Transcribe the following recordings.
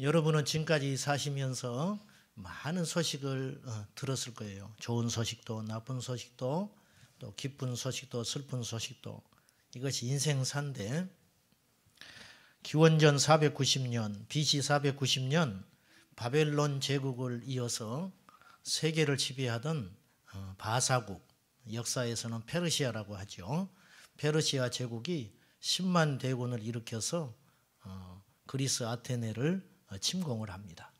여러분은 지금까지 사시면서 많은 소식을 어, 들었을 거예요. 좋은 소식도 나쁜 소식도 또 기쁜 소식도 슬픈 소식도 이것이 인생사인데 기원전 490년 BC 490년 바벨론 제국을 이어서 세계를 지배하던 어, 바사국 역사에서는 페르시아라고 하죠. 페르시아 제국이 10만 대군을 일으켜서 어, 그리스 아테네를 어, 침공을 합니다.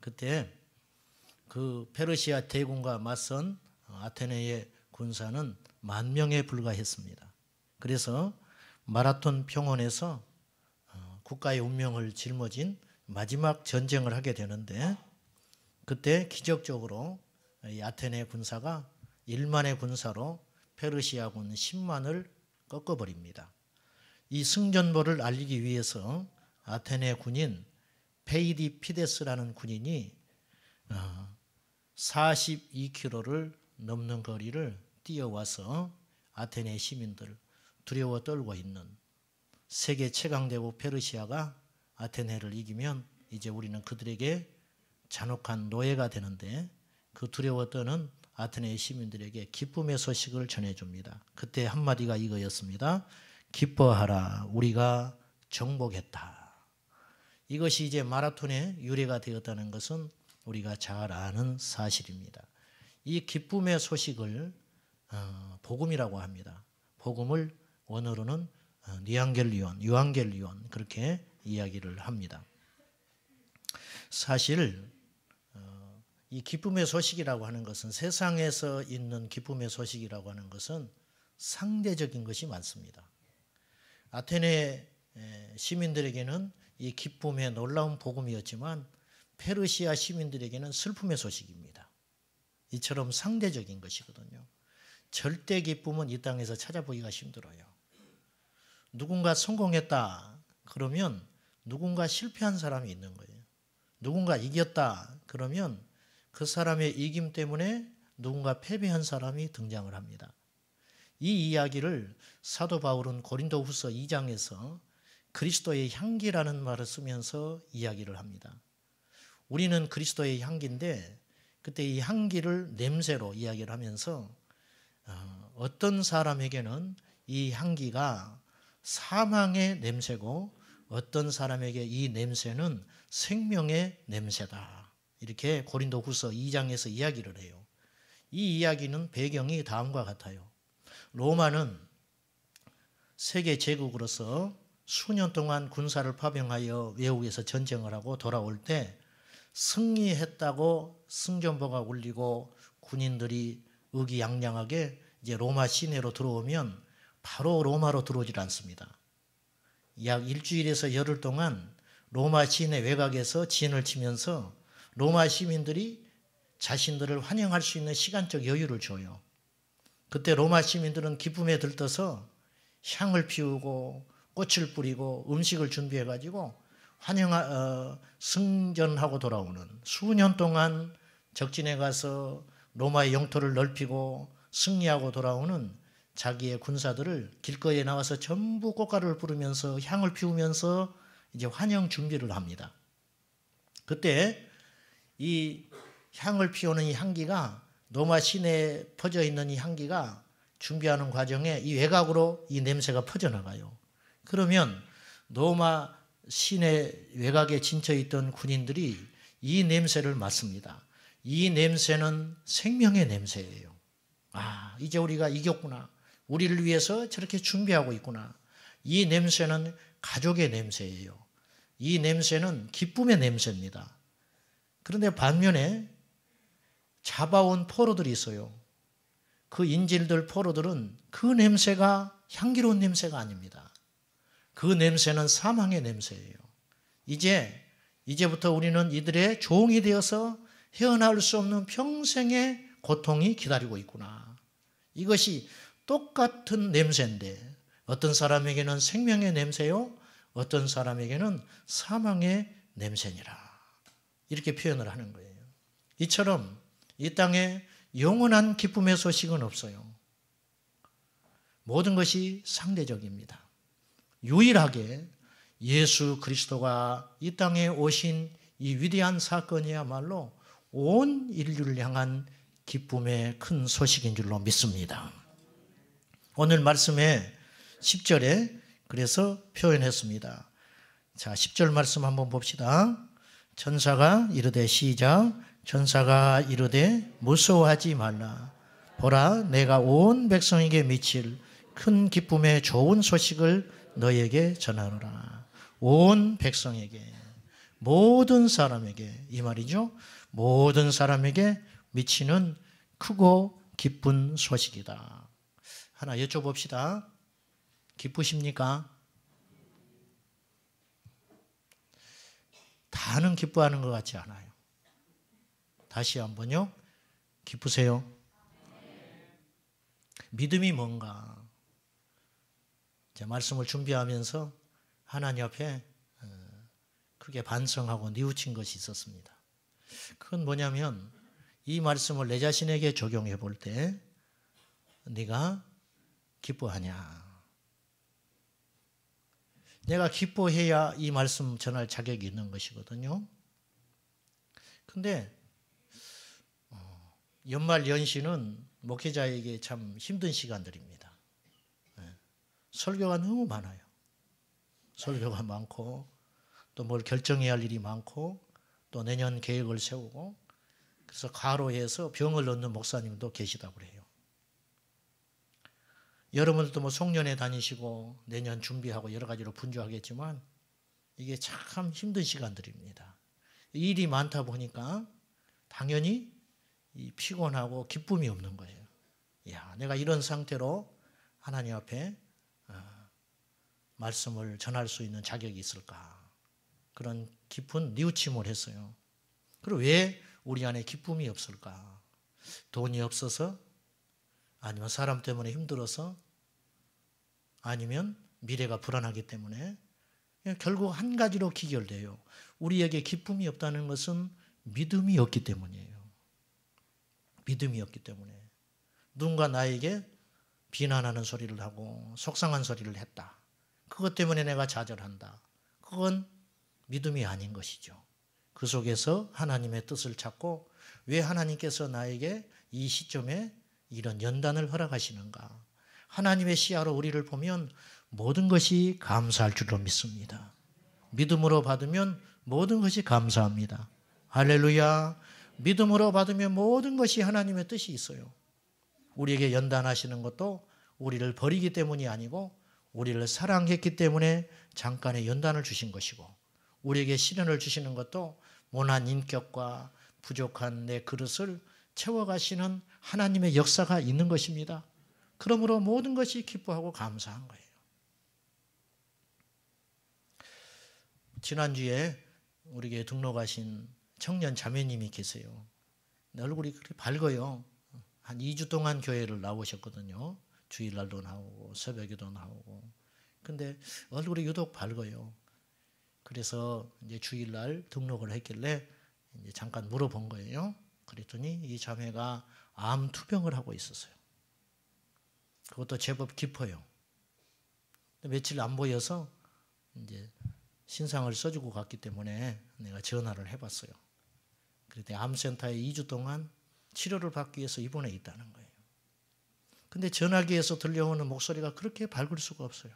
그때 그 페르시아 대군과 맞선 어, 아테네의 군사는 만 명에 불과했습니다. 그래서 마라톤 평원에서 어, 국가의 운명을 짊어진 마지막 전쟁을 하게 되는데 그때 기적적으로 아테네 군사가 1만의 군사로 페르시아군 10만을 꺾어버립니다. 이 승전보를 알리기 위해서 아테네 군인 베이디 피데스라는 군인이 42km를 어, 넘는 거리를 뛰어와서 아테네 시민들 두려워 떨고 있는 세계 최강대국 페르시아가 아테네를 이기면 이제 우리는 그들에게 잔혹한 노예가 되는데 그 두려워 떠는 아테네 시민들에게 기쁨의 소식을 전해줍니다. 그때 한마디가 이거였습니다. 기뻐하라 우리가 정복했다. 이것이 이제 마라톤의 유래가 되었다는 것은 우리가 잘 아는 사실입니다. 이 기쁨의 소식을 어, 복음이라고 합니다. 복음을 원어로는 어, 니겔리온 유안겔리온 그렇게 이야기를 합니다. 사실 어, 이 기쁨의 소식이라고 하는 것은 세상에서 있는 기쁨의 소식이라고 하는 것은 상대적인 것이 많습니다. 아테네 시민들에게는 이 기쁨의 놀라운 복음이었지만 페르시아 시민들에게는 슬픔의 소식입니다. 이처럼 상대적인 것이거든요. 절대 기쁨은 이 땅에서 찾아보기가 힘들어요. 누군가 성공했다 그러면 누군가 실패한 사람이 있는 거예요. 누군가 이겼다 그러면 그 사람의 이김 때문에 누군가 패배한 사람이 등장을 합니다. 이 이야기를 사도 바울은 고린도 후서 2장에서 그리스도의 향기라는 말을 쓰면서 이야기를 합니다. 우리는 그리스도의 향기인데 그때 이 향기를 냄새로 이야기를 하면서 어, 어떤 사람에게는 이 향기가 사망의 냄새고 어떤 사람에게 이 냄새는 생명의 냄새다. 이렇게 고린도 후서 2장에서 이야기를 해요. 이 이야기는 배경이 다음과 같아요. 로마는 세계 제국으로서 수년 동안 군사를 파병하여 외국에서 전쟁을 하고 돌아올 때 승리했다고 승전보가 울리고 군인들이 의기양양하게 이제 로마 시내로 들어오면 바로 로마로 들어오질 않습니다. 약 일주일에서 열흘 동안 로마 시내 외곽에서 진을 치면서 로마 시민들이 자신들을 환영할 수 있는 시간적 여유를 줘요. 그때 로마 시민들은 기쁨에 들떠서 향을 피우고 꽃을 뿌리고 음식을 준비해 가지고 환영 어, 승전하고 돌아오는 수년 동안 적진에 가서 로마의 영토를 넓히고 승리하고 돌아오는 자기의 군사들을 길거리에 나와서 전부 꽃가루를 뿌리면서 향을 피우면서 이제 환영 준비를 합니다. 그때 이 향을 피우는 이 향기가 로마 시내에 퍼져 있는 이 향기가 준비하는 과정에 이 외곽으로 이 냄새가 퍼져나가요. 그러면 로마 시내 외곽에 진쳐 있던 군인들이 이 냄새를 맡습니다. 이 냄새는 생명의 냄새예요. 아, 이제 우리가 이겼구나. 우리를 위해서 저렇게 준비하고 있구나. 이 냄새는 가족의 냄새예요. 이 냄새는 기쁨의 냄새입니다. 그런데 반면에 잡아온 포로들이 있어요. 그 인질들 포로들은 그 냄새가 향기로운 냄새가 아닙니다. 그 냄새는 사망의 냄새예요. 이제 이제부터 우리는 이들의 종이 되어서 헤어나올 수 없는 평생의 고통이 기다리고 있구나. 이것이 똑같은 냄새인데 어떤 사람에게는 생명의 냄새요, 어떤 사람에게는 사망의 냄새니라. 이렇게 표현을 하는 거예요. 이처럼 이 땅에 영원한 기쁨의 소식은 없어요. 모든 것이 상대적입니다. 유일하게 예수 그리스도가 이 땅에 오신 이 위대한 사건이야말로 온 인류를 향한 기쁨의 큰 소식인 줄로 믿습니다. 오늘 말씀에 10절에 그래서 표현했습니다. 자, 10절 말씀 한번 봅시다. 천사가 이르되 시작. 천사가 이르되 무서워하지 말라. 보라, 내가 온 백성에게 미칠 큰 기쁨의 좋은 소식을 너에게 전하노라. 온 백성에게 모든 사람에게 이 말이죠. 모든 사람에게 미치는 크고 기쁜 소식이다. 하나 여쭤봅시다. 기쁘십니까? 다는 기뻐하는 것 같지 않아요. 다시 한번요. 기쁘세요. 믿음이 뭔가? 말씀을 준비하면서 하나님 옆에 어, 크게 반성하고 뉘우친 것이 있었습니다. 그건 뭐냐면 이 말씀을 내 자신에게 적용해 볼 때 네가 기뻐하냐? 내가 기뻐해야 이 말씀 전할 자격이 있는 것이거든요. 근데 어, 연말 연시는 목회자에게 참 힘든 시간들입니다. 설교가 너무 많아요. 설교가 많고 또 뭘 결정해야 할 일이 많고 또 내년 계획을 세우고 그래서 과로해서 병을 얻는 목사님도 계시다고 그래요. 여러분들도 뭐 송년회 다니시고 내년 준비하고 여러 가지로 분주하겠지만 이게 참 힘든 시간들입니다. 일이 많다 보니까 당연히 피곤하고 기쁨이 없는 거예요. 야, 내가 이런 상태로 하나님 앞에 말씀을 전할 수 있는 자격이 있을까? 그런 깊은 뉘우침을 했어요. 그리고 왜 우리 안에 기쁨이 없을까? 돈이 없어서 아니면 사람 때문에 힘들어서 아니면 미래가 불안하기 때문에 결국 한 가지로 기결돼요. 우리에게 기쁨이 없다는 것은 믿음이 없기 때문이에요. 믿음이 없기 때문에 누군가 나에게 비난하는 소리를 하고 속상한 소리를 했다. 그것 때문에 내가 좌절한다. 그건 믿음이 아닌 것이죠. 그 속에서 하나님의 뜻을 찾고 왜 하나님께서 나에게 이 시점에 이런 연단을 허락하시는가. 하나님의 시야로 우리를 보면 모든 것이 감사할 줄로 믿습니다. 믿음으로 받으면 모든 것이 감사합니다. 할렐루야. 믿음으로 받으면 모든 것이 하나님의 뜻이 있어요. 우리에게 연단하시는 것도 우리를 버리기 때문이 아니고 우리를 사랑했기 때문에 잠깐의 연단을 주신 것이고 우리에게 시련을 주시는 것도 모난 인격과 부족한 내 그릇을 채워가시는 하나님의 역사가 있는 것입니다. 그러므로 모든 것이 기뻐하고 감사한 거예요. 지난주에 우리에게 등록하신 청년 자매님이 계세요. 얼굴이 그렇게 밝아요. 한 2주 동안 교회를 나오셨거든요. 주일날도 나오고 새벽에도 나오고 근데 얼굴이 유독 밝아요. 그래서 이제 주일날 등록을 했길래 이제 잠깐 물어본 거예요. 그랬더니 이 자매가 암 투병을 하고 있었어요. 그것도 제법 깊어요. 며칠 안 보여서 이제 신상을 써주고 갔기 때문에 내가 전화를 해봤어요. 그때 암센터에 2주 동안 치료를 받기 위해서 입원해 있다는 거예요. 근데 전화기에서 들려오는 목소리가 그렇게 밝을 수가 없어요.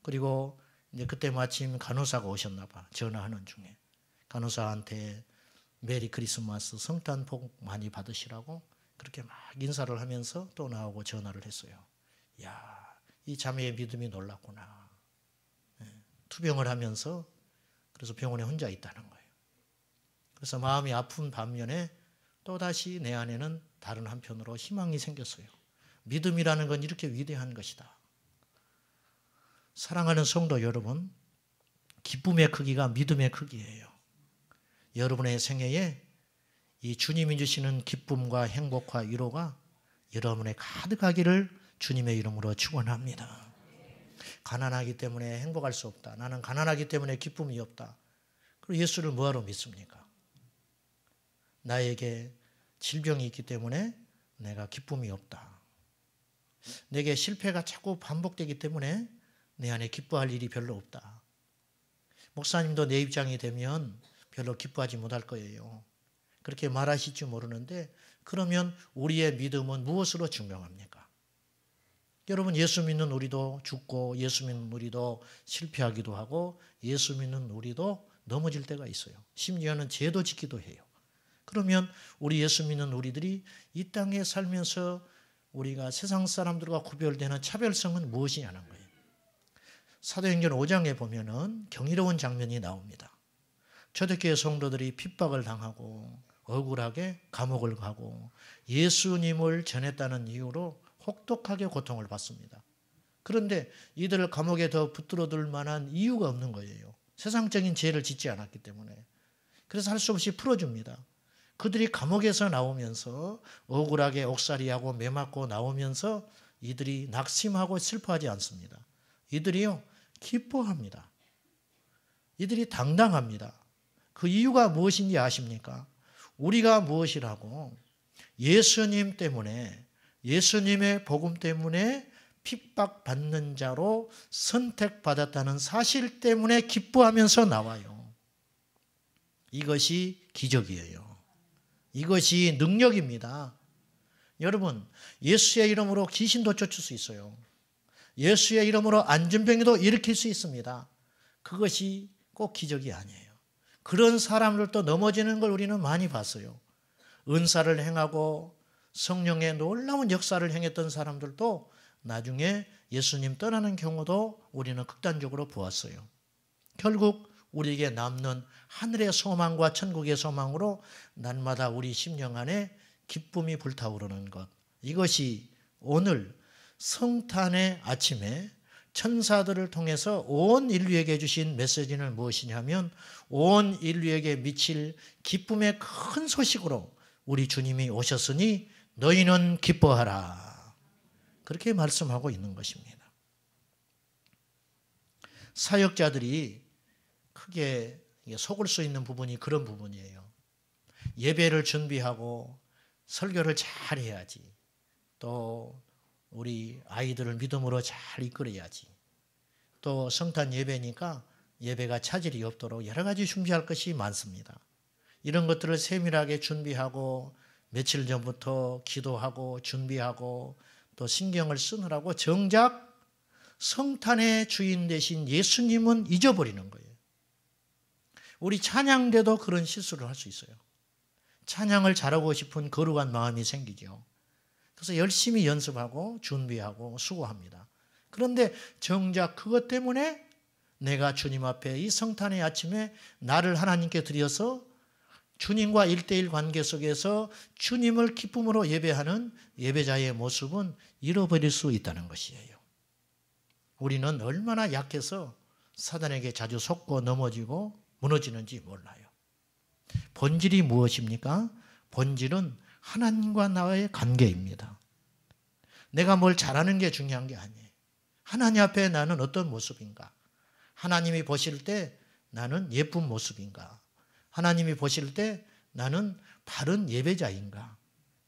그리고 이제 그때 마침 간호사가 오셨나 봐. 전화하는 중에. 간호사한테 메리 크리스마스 성탄 복 많이 받으시라고 그렇게 막 인사를 하면서 또 나오고 전화를 했어요. 야, 이 자매의 믿음이 놀랐구나. 예, 투병을 하면서 그래서 병원에 혼자 있다는 거예요. 그래서 마음이 아픈 반면에 또다시 내 안에는 다른 한편으로 희망이 생겼어요. 믿음이라는 건 이렇게 위대한 것이다. 사랑하는 성도 여러분, 기쁨의 크기가 믿음의 크기예요. 여러분의 생애에 이 주님이 주시는 기쁨과 행복과 위로가 여러분의 가득하기를 주님의 이름으로 축원합니다. 가난하기 때문에 행복할 수 없다. 나는 가난하기 때문에 기쁨이 없다. 그리고 예수를 뭐하러 믿습니까? 나에게 질병이 있기 때문에 내가 기쁨이 없다. 내게 실패가 자꾸 반복되기 때문에 내 안에 기뻐할 일이 별로 없다. 목사님도 내 입장이 되면 별로 기뻐하지 못할 거예요. 그렇게 말하실지 모르는데 그러면 우리의 믿음은 무엇으로 증명합니까? 여러분 예수 믿는 우리도 죽고 예수 믿는 우리도 실패하기도 하고 예수 믿는 우리도 넘어질 때가 있어요. 심지어는 죄도 짓기도 해요. 그러면 우리 예수 믿는 우리들이 이 땅에 살면서 우리가 세상 사람들과 구별되는 차별성은 무엇이냐는 거예요. 사도행전 5장에 보면은 경이로운 장면이 나옵니다. 초대교회 성도들이 핍박을 당하고 억울하게 감옥을 가고 예수님을 전했다는 이유로 혹독하게 고통을 받습니다. 그런데 이들을 감옥에 더 붙들어둘 만한 이유가 없는 거예요. 세상적인 죄를 짓지 않았기 때문에. 그래서 할 수 없이 풀어줍니다. 그들이 감옥에서 나오면서 억울하게 옥살이하고 매맞고 나오면서 이들이 낙심하고 슬퍼하지 않습니다. 이들이요, 기뻐합니다. 이들이 당당합니다. 그 이유가 무엇인지 아십니까? 우리가 무엇이라고 예수님 때문에 예수님의 복음 때문에 핍박받는 자로 선택받았다는 사실 때문에 기뻐하면서 나와요. 이것이 기적이에요. 이것이 능력입니다. 여러분, 예수의 이름으로 귀신도 쫓을 수 있어요. 예수의 이름으로 안전병이도 일으킬 수 있습니다. 그것이 꼭 기적이 아니에요. 그런 사람들도 넘어지는 걸 우리는 많이 봤어요. 은사를 행하고 성령의 놀라운 역사를 행했던 사람들도 나중에 예수님 떠나는 경우도 우리는 극단적으로 보았어요. 결국 우리에게 남는 하늘의 소망과 천국의 소망으로 날마다 우리 심령 안에 기쁨이 불타오르는 것. 이것이 오늘 성탄의 아침에 천사들을 통해서 온 인류에게 주신 메시지는 무엇이냐면 온 인류에게 미칠 기쁨의 큰 소식으로 우리 주님이 오셨으니 너희는 기뻐하라. 그렇게 말씀하고 있는 것입니다. 사역자들이 크게 속을 수 있는 부분이 그런 부분이에요. 예배를 준비하고 설교를 잘 해야지. 또 우리 아이들을 믿음으로 잘 이끌어야지. 또 성탄 예배니까 예배가 차질이 없도록 여러 가지 준비할 것이 많습니다. 이런 것들을 세밀하게 준비하고 며칠 전부터 기도하고 준비하고 또 신경을 쓰느라고 정작 성탄의 주인 대신 예수님은 잊어버리는 거예요. 우리 찬양대도 그런 실수를 할 수 있어요. 찬양을 잘하고 싶은 거룩한 마음이 생기죠. 그래서 열심히 연습하고 준비하고 수고합니다. 그런데 정작 그것 때문에 내가 주님 앞에 이 성탄의 아침에 나를 하나님께 드려서 주님과 일대일 관계 속에서 주님을 기쁨으로 예배하는 예배자의 모습은 잃어버릴 수 있다는 것이에요. 우리는 얼마나 약해서 사단에게 자주 속고 넘어지고 무너지는지 몰라요. 본질이 무엇입니까? 본질은 하나님과 나의 관계입니다. 내가 뭘 잘하는 게 중요한 게 아니에요. 하나님 앞에 나는 어떤 모습인가? 하나님이 보실 때 나는 예쁜 모습인가? 하나님이 보실 때 나는 바른 예배자인가?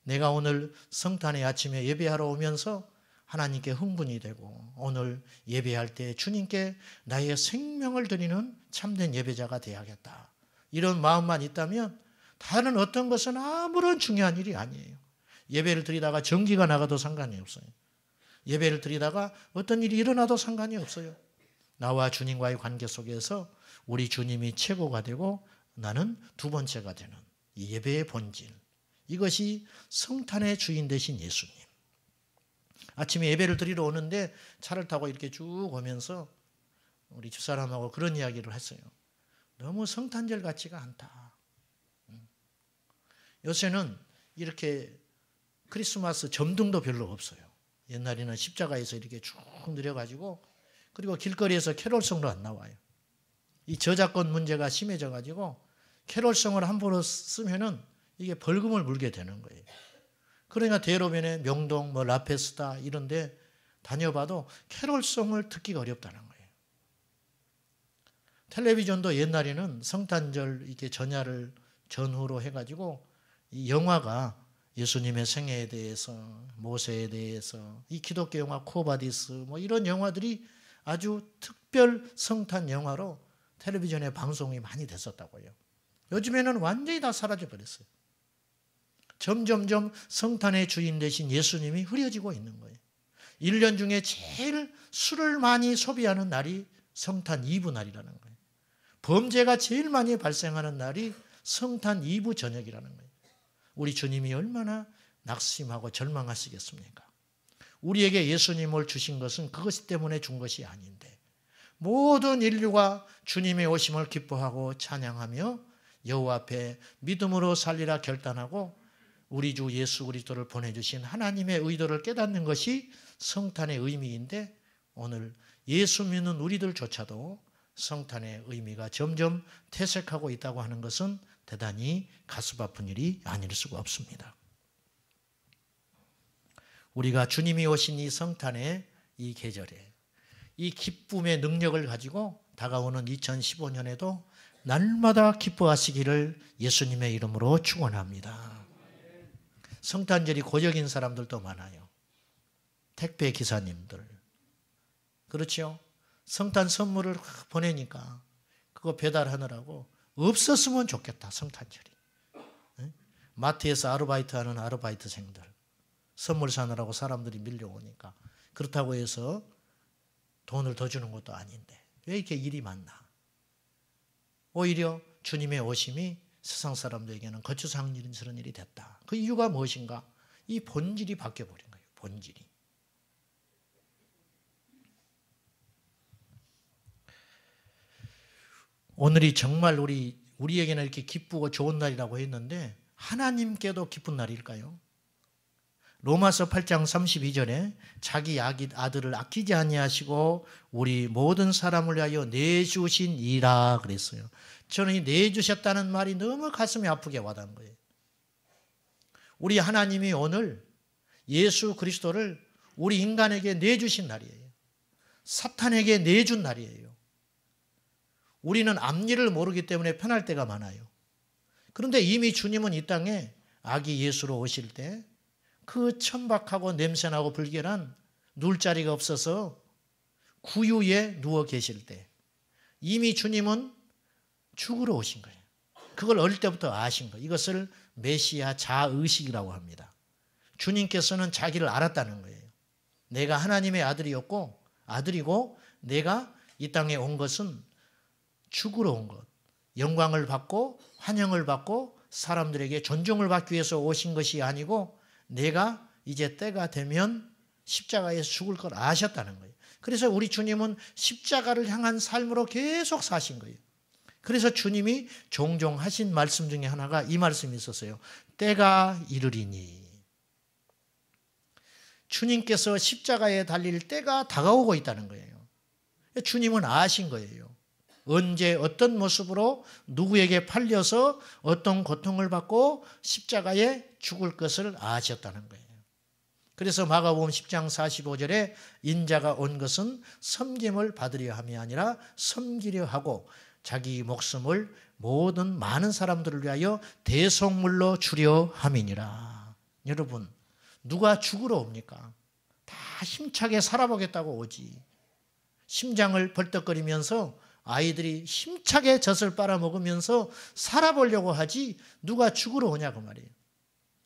내가 오늘 성탄의 아침에 예배하러 오면서 하나님께 흥분이 되고 오늘 예배할 때 주님께 나의 생명을 드리는 참된 예배자가 되야겠다. 어 이런 마음만 있다면 다른 어떤 것은 아무런 중요한 일이 아니에요. 예배를 드리다가 전기가 나가도 상관이 없어요. 예배를 드리다가 어떤 일이 일어나도 상관이 없어요. 나와 주님과의 관계 속에서 우리 주님이 최고가 되고 나는 두 번째가 되는 예배의 본질. 이것이 성탄의 주인 되신 예수. 아침에 예배를 드리러 오는데 차를 타고 이렇게 쭉 오면서 우리 집사람하고 그런 이야기를 했어요. 너무 성탄절 같지가 않다. 요새는 이렇게 크리스마스 점등도 별로 없어요. 옛날에는 십자가에서 이렇게 쭉 늘려가지고 그리고 길거리에서 캐롤송도 안 나와요. 이 저작권 문제가 심해져가지고 캐롤송을 함부로 쓰면은 이게 벌금을 물게 되는 거예요. 그러니까 대로변에 명동, 뭐라페스타 이런데 다녀봐도 캐롤송을 듣기가 어렵다는 거예요. 텔레비전도 옛날에는 성탄절 이렇게 전야를 전후로 해가지고 이 영화가 예수님의 생애에 대해서 모세에 대해서 이 기독교 영화 코바디스 뭐 이런 영화들이 아주 특별 성탄 영화로 텔레비전에 방송이 많이 됐었다고요. 요즘에는 완전히 다 사라져 버렸어요. 점점점 성탄의 주인 되신 예수님이 흐려지고 있는 거예요. 1년 중에 제일 술을 많이 소비하는 날이 성탄 2부 날이라는 거예요. 범죄가 제일 많이 발생하는 날이 성탄 2부 저녁이라는 거예요. 우리 주님이 얼마나 낙심하고 절망하시겠습니까? 우리에게 예수님을 주신 것은 그것 때문에 준 것이 아닌데 모든 인류가 주님의 오심을 기뻐하고 찬양하며 여호 앞에 믿음으로 살리라 결단하고 우리 주 예수 그리스도를 보내주신 하나님의 의도를 깨닫는 것이 성탄의 의미인데 오늘 예수 믿는 우리들조차도 성탄의 의미가 점점 퇴색하고 있다고 하는 것은 대단히 가슴 아픈 일이 아닐 수가 없습니다. 우리가 주님이 오신 이 성탄의 이 계절에 이 기쁨의 능력을 가지고 다가오는 2015년에도 날마다 기뻐하시기를 예수님의 이름으로 축원합니다. 성탄절이 고적인 사람들도 많아요. 택배 기사님들. 그렇죠? 성탄 선물을 보내니까 그거 배달하느라고 없었으면 좋겠다, 성탄절이. 마트에서 아르바이트 하는 아르바이트생들. 선물 사느라고 사람들이 밀려오니까. 그렇다고 해서 돈을 더 주는 것도 아닌데. 왜 이렇게 일이 많나? 오히려 주님의 오심이 세상 사람들에게는 거추상한 일인 런 일이 됐다. 그 이유가 무엇인가? 이 본질이 바뀌어버린 거예요. 본질이. 오늘이 정말 우리, 우리에게는 이렇게 기쁘고 좋은 날이라고 했는데 하나님께도 기쁜 날일까요? 로마서 8장 32절에 자기 아들을 아끼지 아니하시고 우리 모든 사람을 위하여 내주신 이라 그랬어요. 저는 이 내주셨다는 말이 너무 가슴이 아프게 와닿은 거예요. 우리 하나님이 오늘 예수 그리스도를 우리 인간에게 내주신 날이에요. 사탄에게 내준 날이에요. 우리는 앞일을 모르기 때문에 편할 때가 많아요. 그런데 이미 주님은 이 땅에 아기 예수로 오실 때그 천박하고 냄새나고 불결한 누울 자리가 없어서 구유에 누워 계실 때 이미 주님은 죽으러 오신 거예요. 그걸 어릴 때부터 아신 거예요. 이것을 메시아 자의식이라고 합니다. 주님께서는 자기를 알았다는 거예요. 내가 하나님의 아들이었고 아들이고 내가 이 땅에 온 것은 죽으러 온 것. 영광을 받고 환영을 받고 사람들에게 존중을 받기 위해서 오신 것이 아니고 내가 이제 때가 되면 십자가에서 죽을 걸 아셨다는 거예요. 그래서 우리 주님은 십자가를 향한 삶으로 계속 사신 거예요. 그래서 주님이 종종 하신 말씀 중에 하나가 이 말씀이 있었어요. 때가 이르리니. 주님께서 십자가에 달릴 때가 다가오고 있다는 거예요. 주님은 아신 거예요. 언제 어떤 모습으로 누구에게 팔려서 어떤 고통을 받고 십자가에 죽을 것을 아셨다는 거예요. 그래서 마가복음 10장 45절에 인자가 온 것은 섬김을 받으려 함이 아니라 섬기려 하고 자기 목숨을 모든 많은 사람들을 위하여 대속물로 주려 함이니라. 여러분 누가 죽으러 옵니까? 다 힘차게 살아보겠다고 오지. 심장을 벌떡거리면서 아이들이 힘차게 젖을 빨아먹으면서 살아보려고 하지 누가 죽으러 오냐그 말이에요.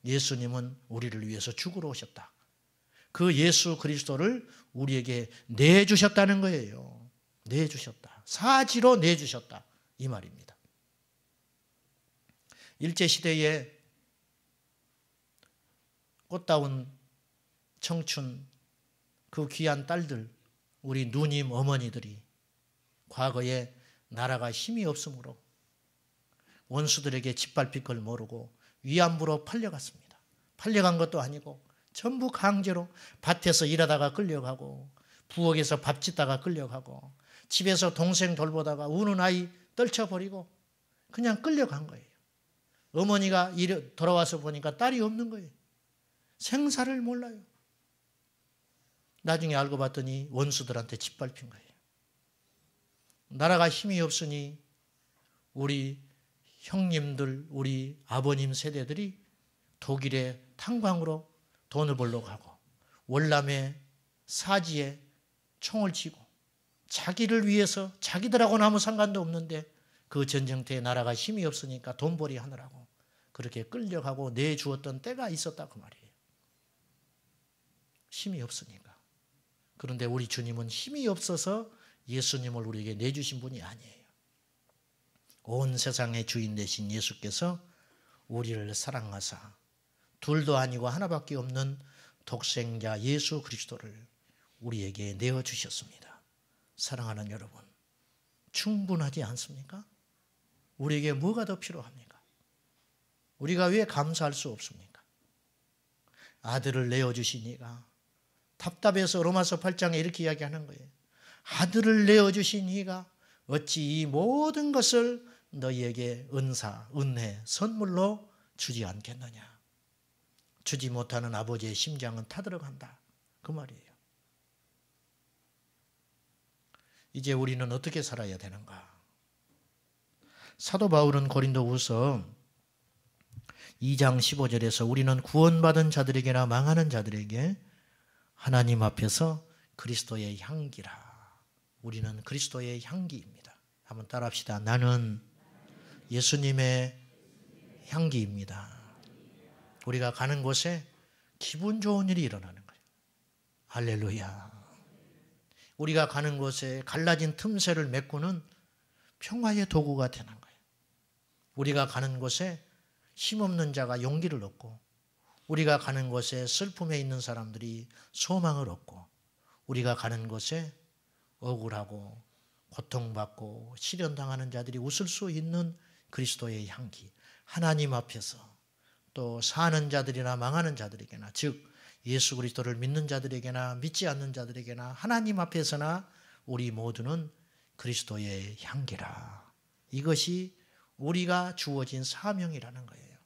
예수님은 우리를 위해서 죽으러 오셨다. 그 예수 그리스도를 우리에게 내주셨다는 거예요. 내주셨다. 사지로 내주셨다. 이 말입니다. 일제시대에 꽃다운 청춘 그 귀한 딸들, 우리 누님 어머니들이 과거에 나라가 힘이 없으므로 원수들에게 짓밟힐 걸 모르고 위안부로 팔려갔습니다. 팔려간 것도 아니고 전부 강제로 밭에서 일하다가 끌려가고 부엌에서 밥 짓다가 끌려가고 집에서 동생 돌보다가 우는 아이 떨쳐버리고 그냥 끌려간 거예요. 어머니가 돌아와서 보니까 딸이 없는 거예요. 생사를 몰라요. 나중에 알고 봤더니 원수들한테 짓밟힌 거예요. 나라가 힘이 없으니 우리 형님들, 우리 아버님 세대들이 독일의 탄광으로 돈을 벌러 가고 월남의 사지에 총을 치고 자기를 위해서 자기들하고는 아무 상관도 없는데 그전쟁때 나라가 힘이 없으니까 돈벌이 하느라고 그렇게 끌려가고 내주었던 때가 있었다 그 말이에요. 힘이 없으니까. 그런데 우리 주님은 힘이 없어서 예수님을 우리에게 내주신 분이 아니에요. 온 세상의 주인 되신 예수께서 우리를 사랑하사 둘도 아니고 하나밖에 없는 독생자 예수 그리스도를 우리에게 내어 주셨습니다. 사랑하는 여러분, 충분하지 않습니까? 우리에게 뭐가 더 필요합니까? 우리가 왜 감사할 수 없습니까? 아들을 내어 주시니가 답답해서 로마서 8장에 이렇게 이야기하는 거예요. 아들을 내어주신 이가 어찌 이 모든 것을 너희에게 은사, 은혜, 선물로 주지 않겠느냐. 주지 못하는 아버지의 심장은 타들어간다. 그 말이에요. 이제 우리는 어떻게 살아야 되는가? 사도 바울은 고린도 후서 2장 15절에서 우리는 구원받은 자들에게나 망하는 자들에게 하나님 앞에서 그리스도의 향기라 우리는 그리스도의 향기입니다. 한번 따라합시다. 나는 예수님의 향기입니다. 우리가 가는 곳에 기분 좋은 일이 일어나는 거예요. 할렐루야. 우리가 가는 곳에 갈라진 틈새를 메꾸는 평화의 도구가 되는 거예요. 우리가 가는 곳에 힘없는 자가 용기를 얻고 우리가 가는 곳에 슬픔에 있는 사람들이 소망을 얻고 우리가 가는 곳에 억울하고 고통받고 시련당하는 자들이 웃을 수 있는 그리스도의 향기. 하나님 앞에서 또 사는 자들이나 망하는 자들에게나 즉 예수 그리스도를 믿는 자들에게나 믿지 않는 자들에게나 하나님 앞에서나 우리 모두는 그리스도의 향기라. 이것이 우리가 주어진 사명이라는 거예요.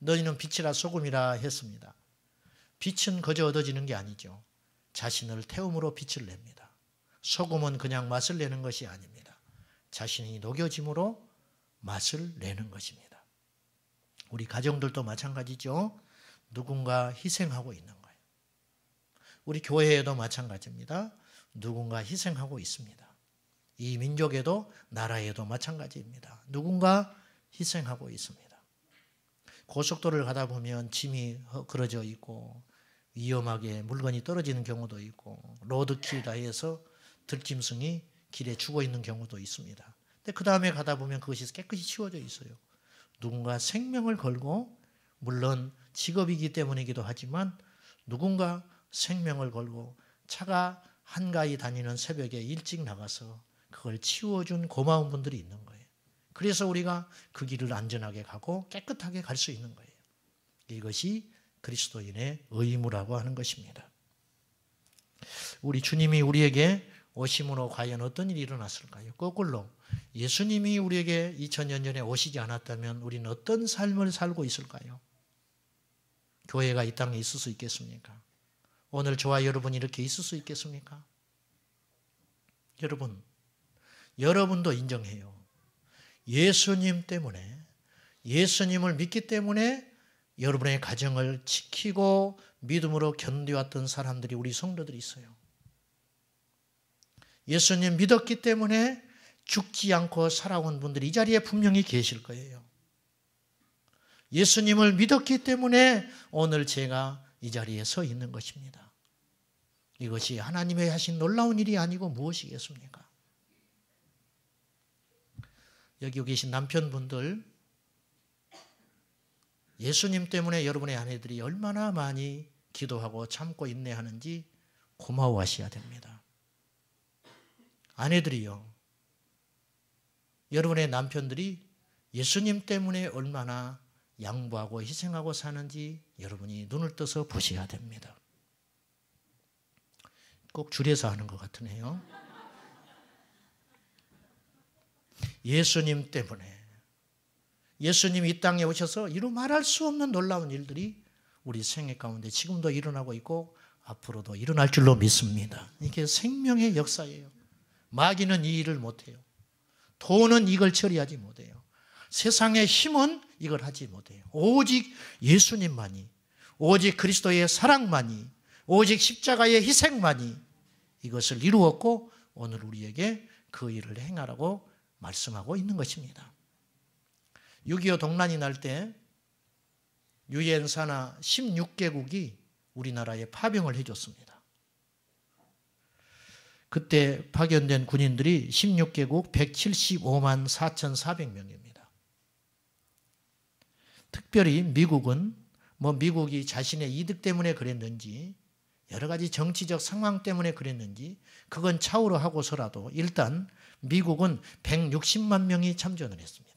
너희는 빛이라 소금이라 했습니다. 빛은 거저 얻어지는 게 아니죠. 자신을 태움으로 빛을 냅니다. 소금은 그냥 맛을 내는 것이 아닙니다. 자신이 녹여짐으로 맛을 내는 것입니다. 우리 가정들도 마찬가지죠. 누군가 희생하고 있는 거예요. 우리 교회에도 마찬가지입니다. 누군가 희생하고 있습니다. 이 민족에도 나라에도 마찬가지입니다. 누군가 희생하고 있습니다. 고속도로를 가다 보면 짐이 흐 그러져 있고 위험하게 물건이 떨어지는 경우도 있고 로드킬 다해서 들짐승이 길에 죽어 있는 경우도 있습니다. 근데 그 다음에 가다 보면 그것이 깨끗이 치워져 있어요. 누군가 생명을 걸고 물론 직업이기 때문이기도 하지만 누군가 생명을 걸고 차가 한가히 다니는 새벽에 일찍 나가서 그걸 치워준 고마운 분들이 있는 거예요. 그래서 우리가 그 길을 안전하게 가고 깨끗하게 갈 수 있는 거예요. 이것이 그리스도인의 의무라고 하는 것입니다. 우리 주님이 우리에게 오심으로 과연 어떤 일이 일어났을까요? 거꾸로 예수님이 우리에게 2000년 전에 오시지 않았다면 우리는 어떤 삶을 살고 있을까요? 교회가 이 땅에 있을 수 있겠습니까? 오늘 저와 여러분이 이렇게 있을 수 있겠습니까? 여러분, 여러분도 인정해요. 예수님 때문에, 예수님을 믿기 때문에 여러분의 가정을 지키고 믿음으로 견뎌왔던 사람들이 우리 성도들이 있어요. 예수님 믿었기 때문에 죽지 않고 살아온 분들이 이 자리에 분명히 계실 거예요. 예수님을 믿었기 때문에 오늘 제가 이 자리에 서 있는 것입니다. 이것이 하나님의 하신 놀라운 일이 아니고 무엇이겠습니까? 여기 계신 남편분들, 예수님 때문에 여러분의 아내들이 얼마나 많이 기도하고 참고 인내하는지 고마워하셔야 됩니다. 아내들이요. 여러분의 남편들이 예수님 때문에 얼마나 양보하고 희생하고 사는지 여러분이 눈을 떠서 보셔야 됩니다. 꼭 줄에서 하는 것 같으네요. 예수님 때문에 예수님 이 땅에 오셔서 이루 말할 수 없는 놀라운 일들이 우리 생애 가운데 지금도 일어나고 있고 앞으로도 일어날 줄로 믿습니다. 이게 생명의 역사예요. 마귀는 이 일을 못해요. 돈은 이걸 처리하지 못해요. 세상의 힘은 이걸 하지 못해요. 오직 예수님만이, 오직 그리스도의 사랑만이, 오직 십자가의 희생만이 이것을 이루었고 오늘 우리에게 그 일을 행하라고 말씀하고 있는 것입니다. 6.25 동란이 날 때 유엔사나 16개국이 우리나라에 파병을 해줬습니다. 그때 파견된 군인들이 16개국 175만 4,400명입니다. 특별히 미국은 뭐 미국이 자신의 이득 때문에 그랬는지 여러 가지 정치적 상황 때문에 그랬는지 그건 차후로 하고서라도 일단 미국은 160만 명이 참전을 했습니다.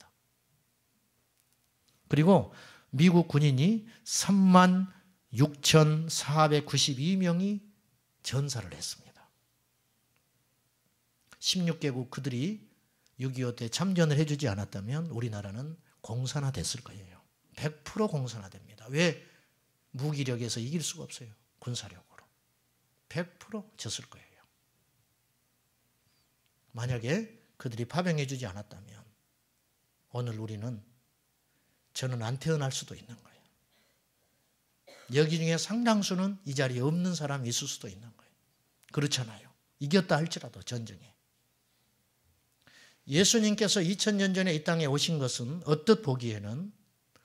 그리고 미국 군인이 3만 6,492명이 전사를 했습니다. 16개국 그들이 6.25 때 참전을 해주지 않았다면 우리나라는 공산화 됐을 거예요. 100% 공산화됩니다. 왜? 무기력에서 이길 수가 없어요. 군사력으로. 100% 졌을 거예요. 만약에 그들이 파병해주지 않았다면 오늘 우리는 저는 안 태어날 수도 있는 거예요. 여기 중에 상당수는 이 자리에 없는 사람이 있을 수도 있는 거예요. 그렇잖아요. 이겼다 할지라도 전쟁에. 예수님께서 2000년 전에 이 땅에 오신 것은 어떻 보기에는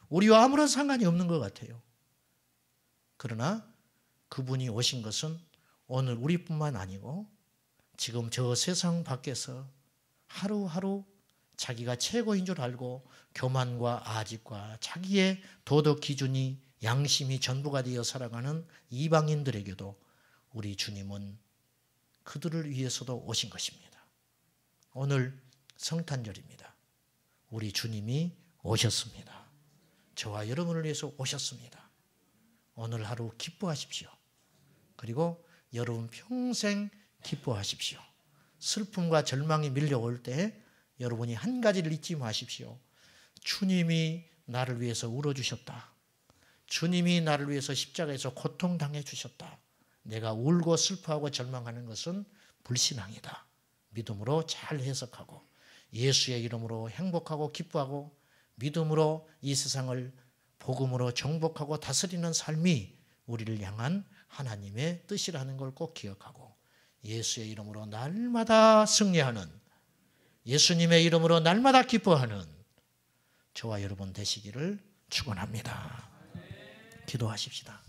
우리와 아무런 상관이 없는 것 같아요. 그러나 그분이 오신 것은 오늘 우리뿐만 아니고 지금 저 세상 밖에서 하루하루 자기가 최고인 줄 알고 교만과 아집과 자기의 도덕 기준이 양심이 전부가 되어 살아가는 이방인들에게도 우리 주님은 그들을 위해서도 오신 것입니다. 오늘 성탄절입니다. 우리 주님이 오셨습니다. 저와 여러분을 위해서 오셨습니다. 오늘 하루 기뻐하십시오. 그리고 여러분 평생 기뻐하십시오. 슬픔과 절망이 밀려올 때 여러분이 한 가지를 잊지 마십시오. 주님이 나를 위해서 울어주셨다. 주님이 나를 위해서 십자가에서 고통당해 주셨다. 내가 울고 슬퍼하고 절망하는 것은 불신앙이다. 믿음으로 잘 해석하고 예수의 이름으로 행복하고 기뻐하고 믿음으로 이 세상을 복음으로 정복하고 다스리는 삶이 우리를 향한 하나님의 뜻이라는 걸 꼭 기억하고 예수의 이름으로 날마다 승리하는 예수님의 이름으로 날마다 기뻐하는 저와 여러분 되시기를 축원합니다. 기도하십시다.